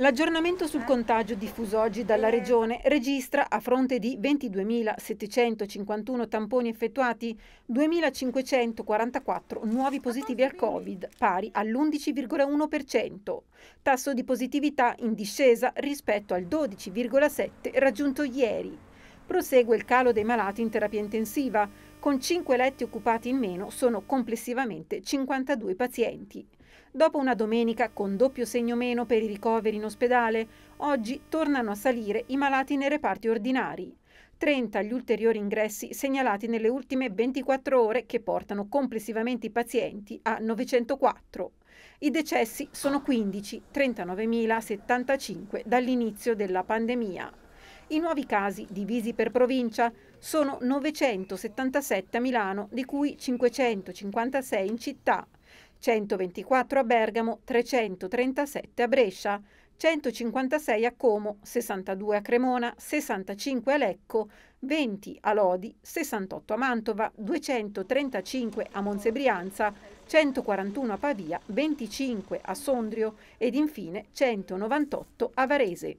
L'aggiornamento sul contagio diffuso oggi dalla Regione registra, a fronte di 22.751 tamponi effettuati, 2.544 nuovi positivi al Covid, pari all'11,1%, tasso di positività in discesa rispetto al 12,7% raggiunto ieri. Prosegue il calo dei malati in terapia intensiva, con 5 letti occupati in meno sono complessivamente 52 pazienti. Dopo una domenica con doppio segno meno per i ricoveri in ospedale, oggi tornano a salire i malati nei reparti ordinari. 30 gli ulteriori ingressi segnalati nelle ultime 24 ore che portano complessivamente i pazienti a 904. I decessi sono 15, 39.075 dall'inizio della pandemia. I nuovi casi, divisi per provincia, sono 977 a Milano, di cui 556 in città, 124 a Bergamo, 337 a Brescia, 156 a Como, 62 a Cremona, 65 a Lecco, 20 a Lodi, 68 a Mantova, 235 a Monsebrianza, 141 a Pavia, 25 a Sondrio ed infine 198 a Varese.